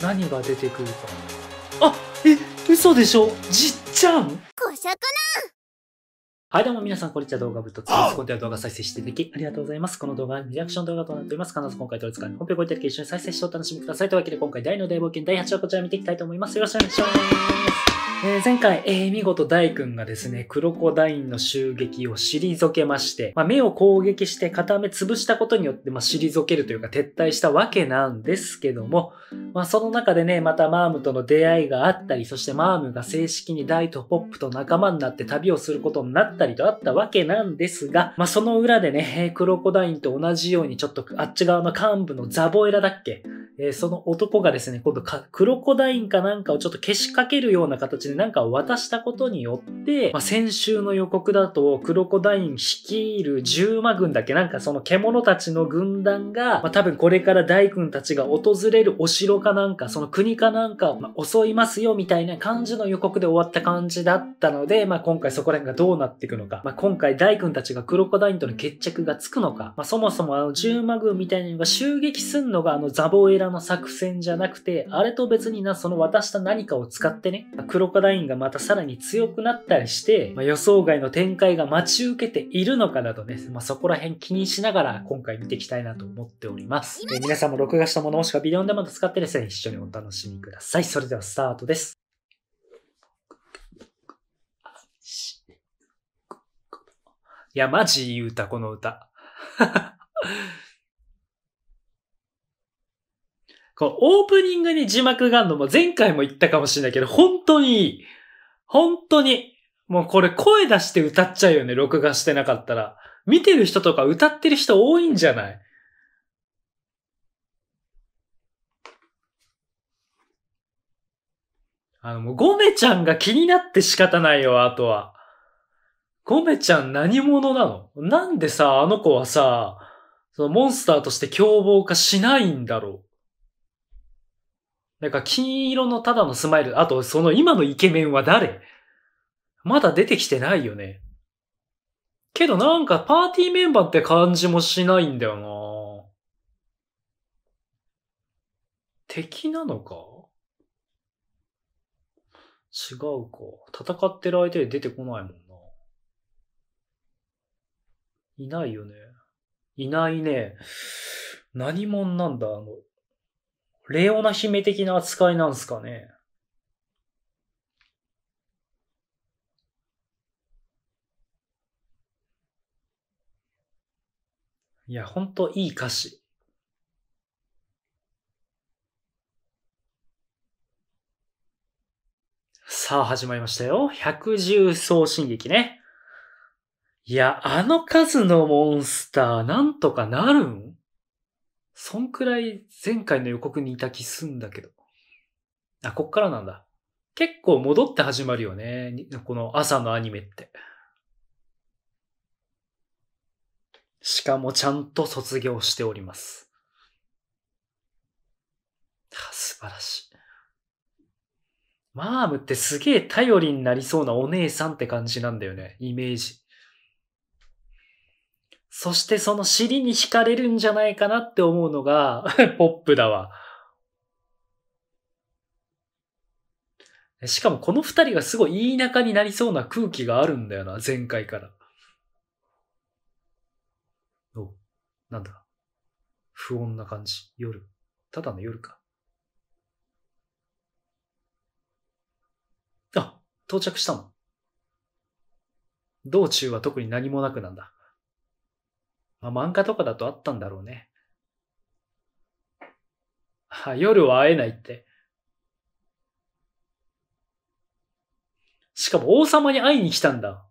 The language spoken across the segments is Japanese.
何が出てくるかあえ嘘でしょじっちゃんはいどうも皆さん、こんにちは。動画ぶっとつです。今回は動画再生していただきありがとうございます。この動画はリアクション動画となっております。必ず今回取り使いの本編をご覧いただき一緒に再生してお楽しみください。というわけで今回第の大冒険第8話こちら見ていきたいと思います。よろしくお願いします。えー、前回、えー、見事大君がですね、クロコダインの襲撃を退けまして、まあ、目を攻撃して片目潰したことによって、まあ、退けるというか撤退したわけなんですけども、まあ、その中でね、またマームとの出会いがあったり、そしてマームが正式に大とポップと仲間になって旅をすることになったりとあったわけなんですが、まあ、その裏でね、クロコダインと同じようにちょっとあっち側の幹部のザボエラだっけ、えー、その男がですね、今度クロコダインかなんかをちょっと消しかけるような形ですね、なんか渡したことによって、まあ、先週の予告だと、クロコダイン率いる10魔軍だけ、なんかその獣たちの軍団が、まあ、多分これから大君たちが訪れるお城かなんか、その国かなんかを、まあ、襲いますよみたいな感じの予告で終わった感じだったので、まあ、今回そこら辺がどうなっていくのか、まあ、今回大君たちがクロコダインとの決着がつくのか、まあ、そもそもあの10魔軍みたいなのが襲撃すんのがあのザボエラの作戦じゃなくて、あれと別にな、その渡した何かを使ってね、クロコパラインがまたさらに強くなったりして、まあ、予想外の展開が待ち受けているのかなどね、まあ、そこら辺気にしながら今回見ていきたいなと思っております。え皆さんも録画したものもしくはビデオでも使ってですね、一緒にお楽しみください。それではスタートです。いや、マジいうた、この歌。こう、オープニングに字幕があるのも前回も言ったかもしれないけど、本当にいい。本当に。もうこれ声出して歌っちゃうよね、録画してなかったら。見てる人とか歌ってる人多いんじゃないあの、もうゴメちゃんが気になって仕方ないよ、あとは。ゴメちゃん何者なのなんでさ、あの子はさ、そのモンスターとして凶暴化しないんだろうなんか金色のただのスマイル、あとその今のイケメンは誰まだ出てきてないよね。けどなんかパーティーメンバーって感じもしないんだよな敵なのか違うか。戦ってる相手で出てこないもんな。いないよね。いないね。何者なんだ、あの、レオナ姫的な扱いなんですかね。いや、ほんといい歌詞。さあ、始まりましたよ。百獣送信劇ね。いや、あの数のモンスター、なんとかなるんそんくらい前回の予告にいた気すんだけど。あ、こっからなんだ。結構戻って始まるよね。この朝のアニメって。しかもちゃんと卒業しております。は素晴らしい。マームってすげえ頼りになりそうなお姉さんって感じなんだよね。イメージ。そしてその尻に惹かれるんじゃないかなって思うのが ポップだわ。しかもこの二人がすごい田い仲になりそうな空気があるんだよな、前回から。お、なんだ。不穏な感じ。夜。ただの夜か。あ、到着したの。道中は特に何もなくなんだ。まあ、漫画とかだとあったんだろうね。は、夜は会えないって。しかも王様に会いに来たんだ。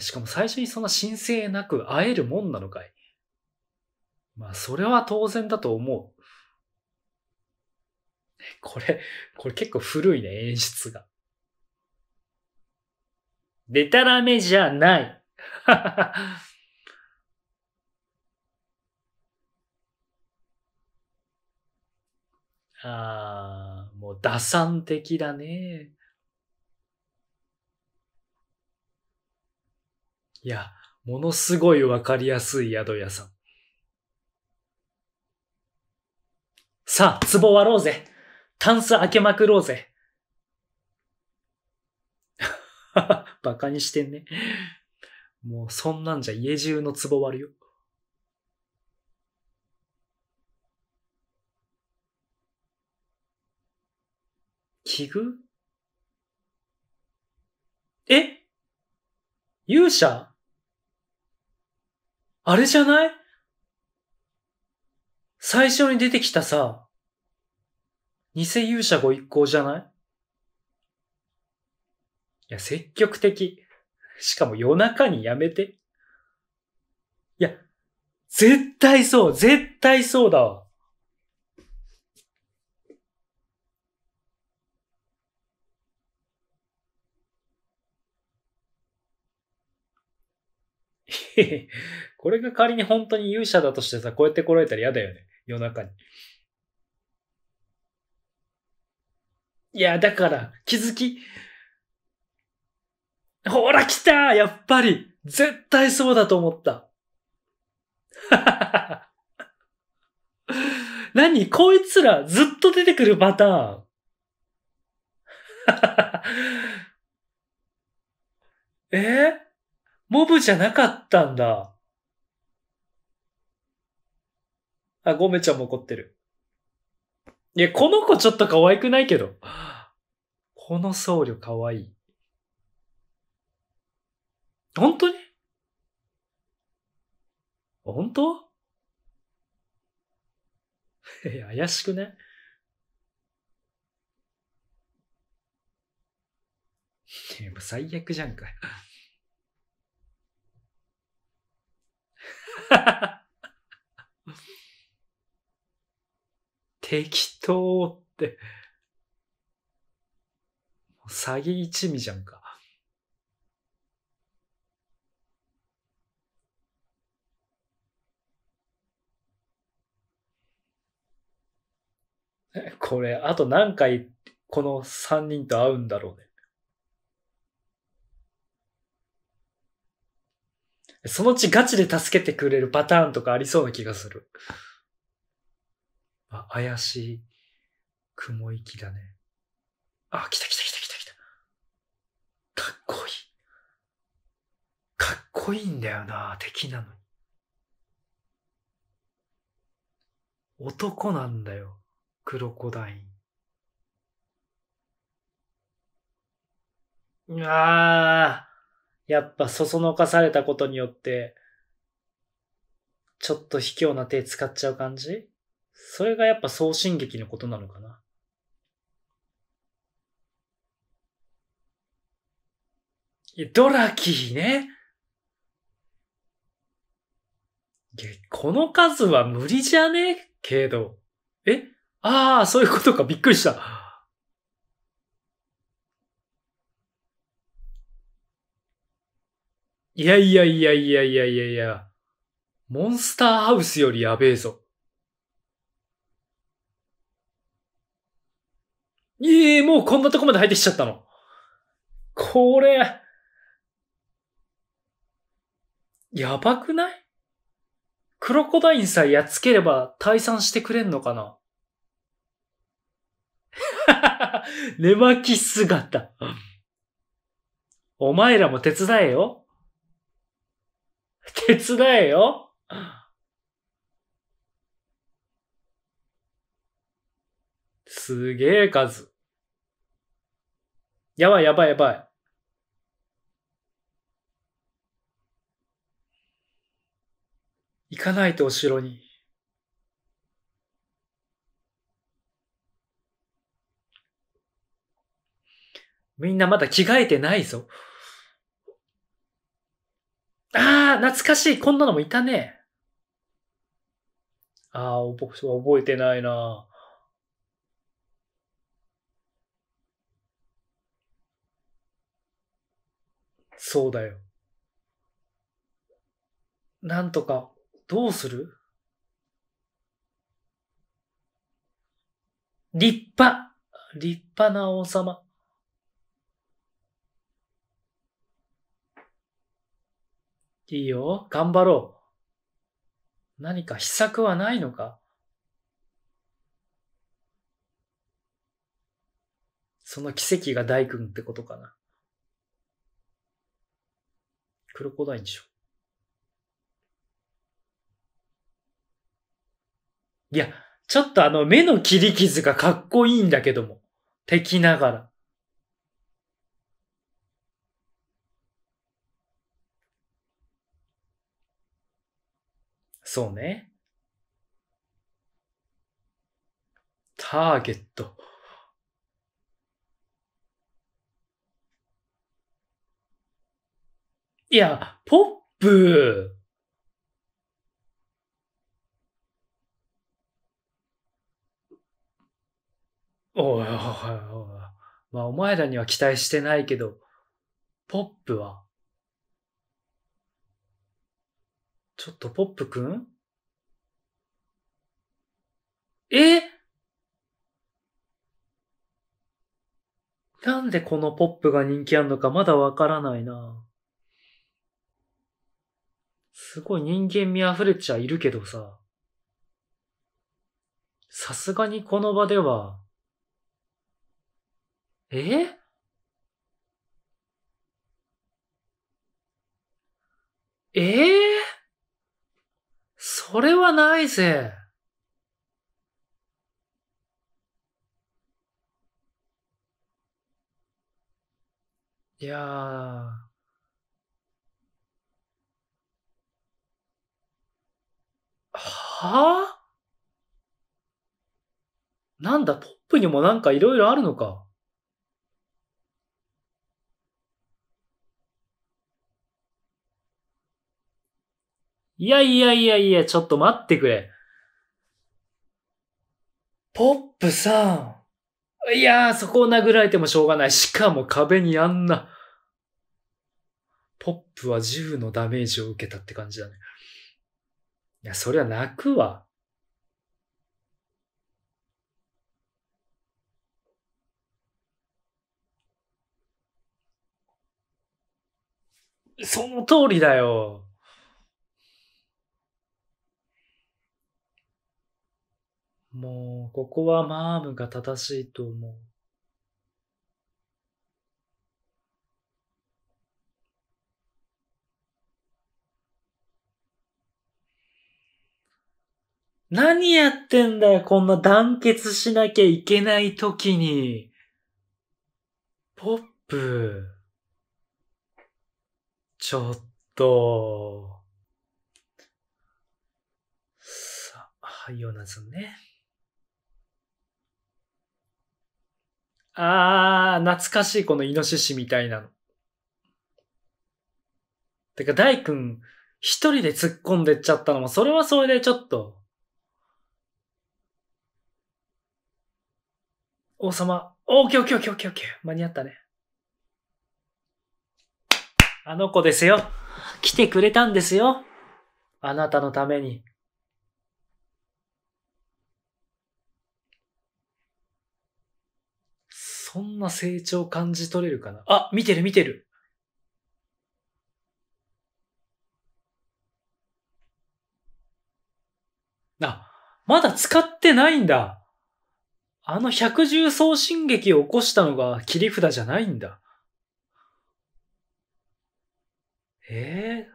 しかも最初にそんな申請なく会えるもんなのかい。まあ、それは当然だと思う。これ、これ結構古いね、演出が。でたらめじゃない。ああ、もう打算的だね。いや、ものすごいわかりやすい宿屋さん。さあ、壺割ろうぜ。タンス開けまくろうぜ。バカにしてんね。もうそんなんじゃ家中の壺割るよ。奇遇え勇者あれじゃない最初に出てきたさ、偽勇者ご一行じゃないいや、積極的。しかも夜中にやめて。いや、絶対そう、絶対そうだわ。これが仮に本当に勇者だとしてさ、こうやって来られたら嫌だよね。夜中に。いや、だから、気づき。ほら来たやっぱり絶対そうだと思った。ははは。何こいつらずっと出てくるパターン。えモブじゃなかったんだ。あ、ゴメちゃんも怒ってる。いや、この子ちょっと可愛くないけど。この僧侶可愛い。本当に本当 いや、怪しくね 最悪じゃんか 適当って。詐欺一味じゃんか。これ、あと何回この3人と会うんだろうね。そのうちガチで助けてくれるパターンとかありそうな気がする。あ、怪しい雲行きだね。あ、来た来た来た来た来た。かっこいい。かっこいいんだよな、敵なのに。男なんだよ。クロコダイン。ああ、やっぱそそのかされたことによって、ちょっと卑怯な手使っちゃう感じそれがやっぱ送信劇のことなのかな。ドラキーね。いや、この数は無理じゃねけど。えああ、そういうことか。びっくりした。いやいやいやいやいやいやいや。モンスターハウスよりやべえぞ。ええー、もうこんなとこまで入ってきちゃったの。これ、やばくないクロコダインさえやっつければ退散してくれんのかな寝巻き姿。お前らも手伝えよ。手伝えよ。すげえ数。やばいやばいやばい。行かないとお城に。みんなまだ着替えてないぞ。ああ、懐かしい。こんなのもいたね。ああ、僕は覚えてないな。そうだよ。なんとか、どうする立派、立派な王様。いいよ。頑張ろう。何か秘策はないのかその奇跡が大君ってことかな。クロコダインでしょ。いや、ちょっとあの目の切り傷がかっこいいんだけども。敵ながら。そうね。ターゲット。いや、ポップ。おいおいおいおい。まあ、お前らには期待してないけど、ポップはちょっとポップくんえなんでこのポップが人気あんのかまだわからないな。すごい人間味溢れちゃいるけどさ。さすがにこの場では、ええーそれはないぜ。いやー。はあ、なんだ、ポップにもなんかいろいろあるのか。いやいやいやいや、ちょっと待ってくれ。ポップさん。いやー、そこを殴られてもしょうがない。しかも壁にあんな。ポップは銃のダメージを受けたって感じだね。いや、そりゃ泣くわ。その通りだよ。もう、ここはマームが正しいと思う。何やってんだよ、こんな団結しなきゃいけない時に。ポップ。ちょっと。さあ、よなずンね。あー、懐かしいこのイノシシみたいなの。てか、大君、一人で突っ込んでっちゃったのも、それはそれでちょっと、王様、オッケーオーケーオーケーオーケーオーケー、間に合ったね。あの子ですよ。来てくれたんですよ。あなたのために。そんな成長感じ取れるかなあ、見てる見てる。あ、まだ使ってないんだ。あの百獣送信劇を起こしたのが切り札じゃないんだ。ええー、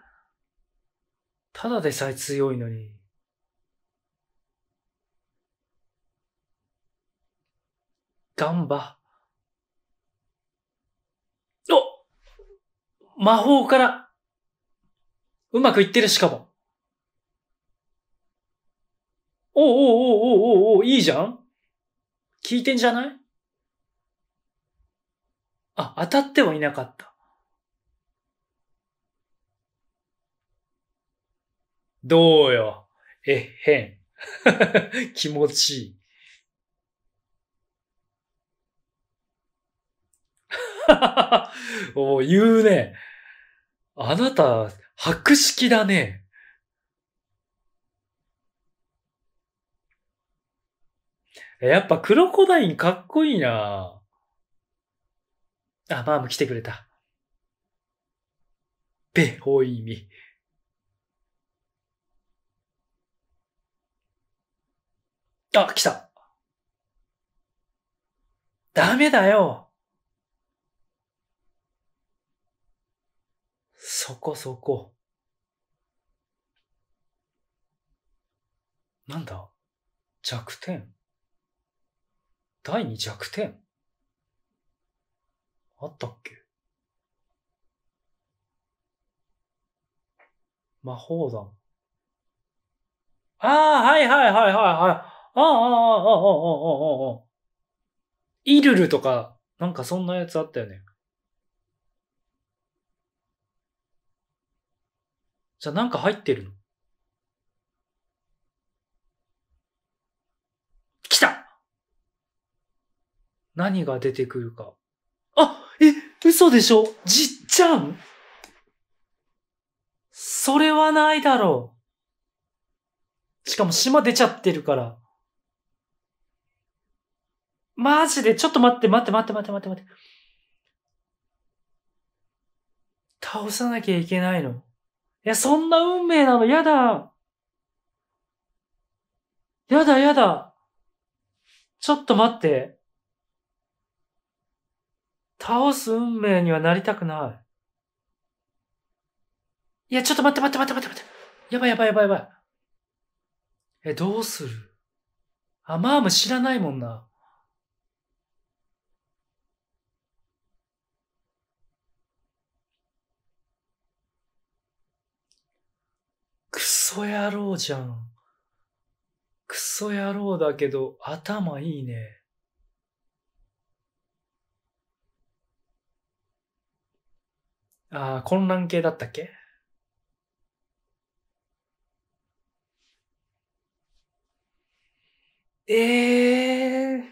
ただでさえ強いのに。頑張。魔法から、うまくいってるしかも。おおおおおおう、いいじゃん聞いてんじゃないあ、当たってはいなかった。どうよ。えっへん。気持ちいい。お 言うね。あなた、白色だね。やっぱクロコダインかっこいいなあ、マーム来てくれた。べ、ほいみ。あ、来た。ダメだよ。そこそこ。なんだ弱点第二弱点あったっけ魔法弾。ああ、はいはいはいはいはい。ああ、ああ、ああ、ああ、ああ。イルルとか、なんかそんなやつあったよね。じゃあなんか入ってるの来た何が出てくるか。あえ嘘でしょじっちゃんそれはないだろう。しかも島出ちゃってるから。マジで、ちょっと待って、待って待って待って待って待って。倒さなきゃいけないの。え、そんな運命なのやだ。やだやだ。ちょっと待って。倒す運命にはなりたくない。いや、ちょっと待って待って待って待って待って。やばいやばいやばいやばい。え、どうするあ、マーム知らないもんな。ソ野郎じゃん。クソ野郎だけど頭いいね。ああ、混乱系だったっけええー、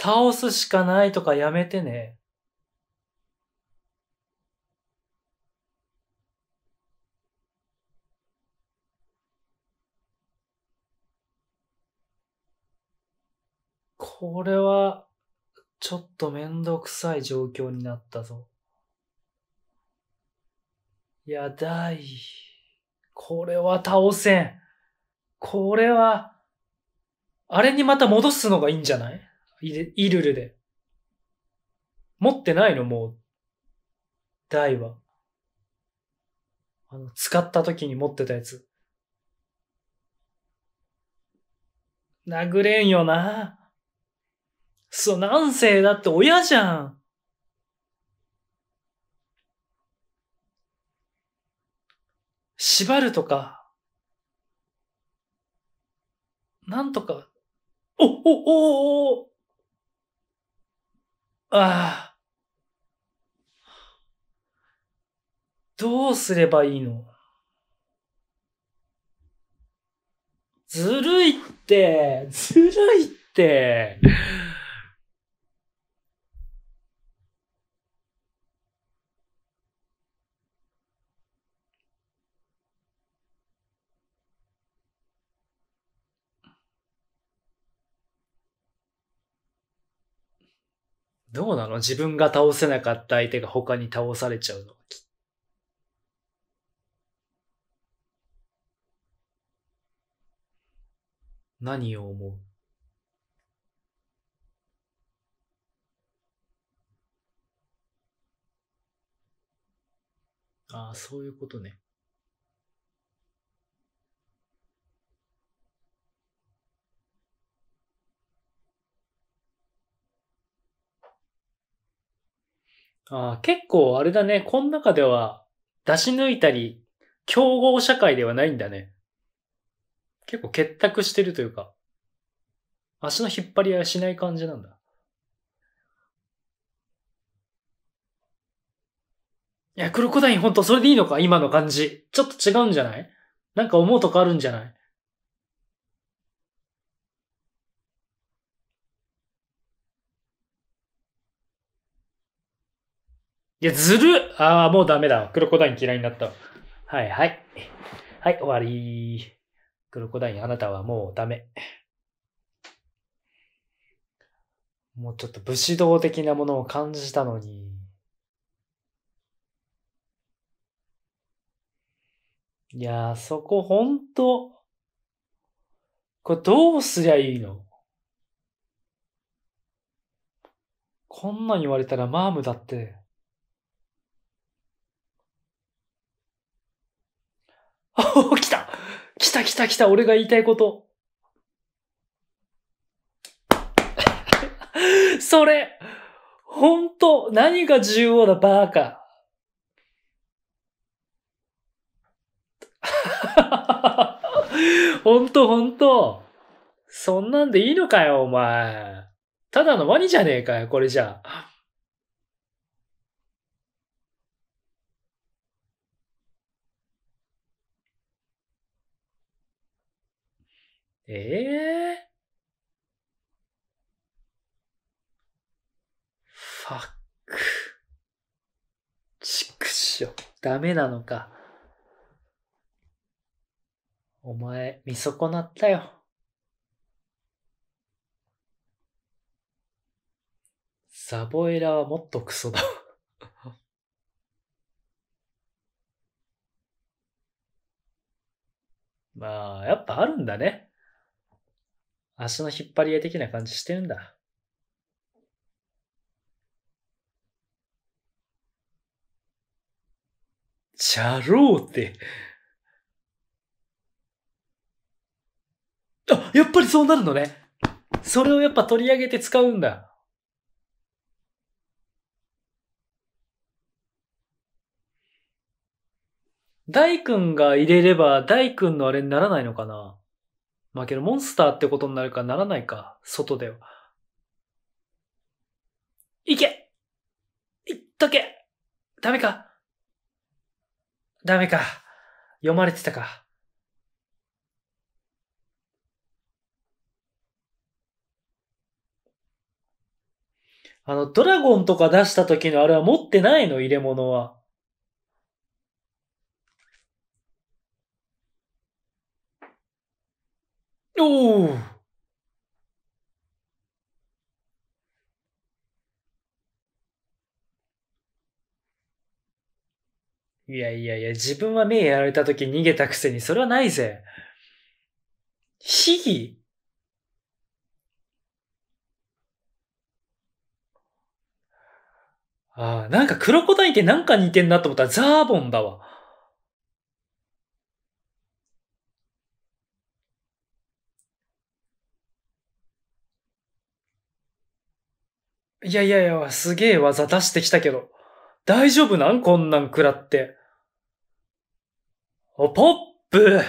倒すしかないとかやめてね。これは、ちょっとめんどくさい状況になったぞ。やだい。これは倒せん。これは、あれにまた戻すのがいいんじゃないイルルで。持ってないのもう、台は。あの、使った時に持ってたやつ。殴れんよな。そう、なんせ、だって親じゃん。縛るとか、なんとか、お、お、お、お、ああ。どうすればいいのずるいって、ずるいって。どうなの自分が倒せなかった相手が他に倒されちゃうの何を思うああ、そういうことね。ああ、結構あれだね。この中では出し抜いたり、競合社会ではないんだね。結構結託してるというか、足の引っ張り合いはしない感じなんだ。いや、クロコダインほんとそれでいいのか今の感じ。ちょっと違うんじゃないなんか思うとこあるんじゃないいや、ずるああ、もうダメだわ。クロコダイン嫌いになったわ。はいはい。はい、終わり。クロコダイン、あなたはもうダメ。もうちょっと武士道的なものを感じたのに。いやー、そこほんと、これどうすりゃいいのこんなん言われたらマームだってお 来た来た来た来た俺が言いたいこと それ本当何が重要だバーカ 本当本当そんなんでいいのかよ、お前。ただのワニじゃねえかよ、これじゃあ。ええー、ファック。ちくしょ。ダメなのか。お前、見損なったよ。サボエラはもっとクソだ。まあ、やっぱあるんだね。足の引っ張り合い的な感じしてるんだ。じゃろうって。あ、やっぱりそうなるのね。それをやっぱ取り上げて使うんだ。大君が入れれば大君のあれにならないのかなまあけど、モンスターってことになるかならないか、外では。行け行っとけダメかダメか。読まれてたか。あの、ドラゴンとか出した時のあれは持ってないの入れ物は。おおいやいやいや、自分は目やられた時逃げたくせに、それはないぜ。非儀ああ、なんかクロコダインってなんか似てんなと思ったらザーボンだわ。いやいやいや、すげえ技出してきたけど。大丈夫なんこんなん食らって。お、ポップ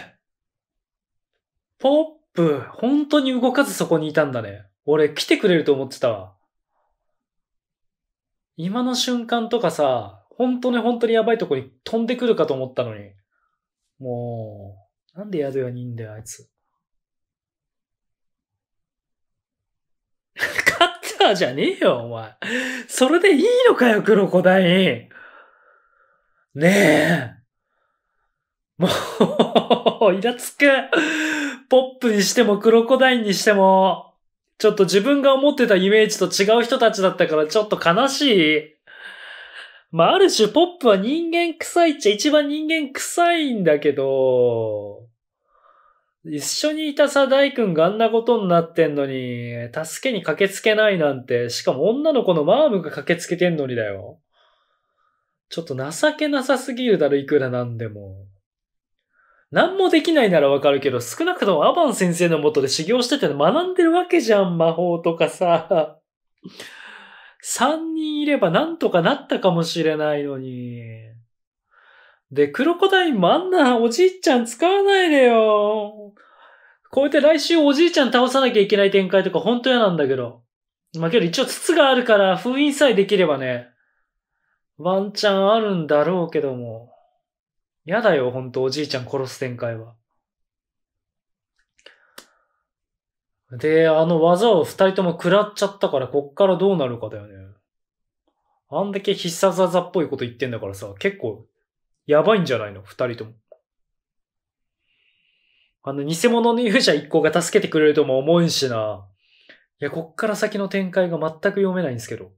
ポップ、本当に動かずそこにいたんだね。俺来てくれると思ってたわ。今の瞬間とかさ、本当に本当にやばいとこに飛んでくるかと思ったのに。もう、なんでようにいいんだよ、あいつ。ーじゃねえよ、お前。それでいいのかよ、黒子団員。ねえ。もうイラつく。ポップにしても黒子インにしても、ちょっと自分が思ってたイメージと違う人たちだったからちょっと悲しい。まあ、ある種ポップは人間臭いっちゃ一番人間臭いんだけど、一緒にいたさ、大君があんなことになってんのに、助けに駆けつけないなんて、しかも女の子のマームが駆けつけてんのにだよ。ちょっと情けなさすぎるだろ、いくらなんでも。何もできないならわかるけど、少なくともアバン先生のもとで修行してて学んでるわけじゃん、魔法とかさ。3人いればなんとかなったかもしれないのに。で、クロコダインマンナーおじいちゃん使わないでよ。こうやって来週おじいちゃん倒さなきゃいけない展開とかほんと嫌なんだけど。まあ、けど一応筒があるから封印さえできればね、ワンチャンあるんだろうけども。やだよ、ほんとおじいちゃん殺す展開は。で、あの技を二人とも食らっちゃったから、こっからどうなるかだよね。あんだけ必殺技っぽいこと言ってんだからさ、結構やばいんじゃないの二人とも。あの、偽物の勇者一行が助けてくれるとも思うんしな。いや、こっから先の展開が全く読めないんですけど。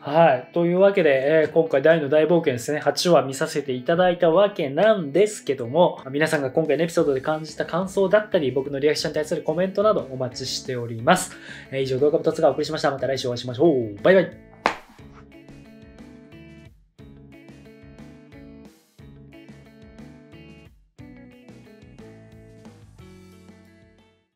はい。というわけで、えー、今回大の大冒険ですね、8話見させていただいたわけなんですけども、皆さんが今回のエピソードで感じた感想だったり、僕のリアクションに対するコメントなどお待ちしております。えー、以上、動画2つがお送りしました。また来週お会いしましょう。バイバイ。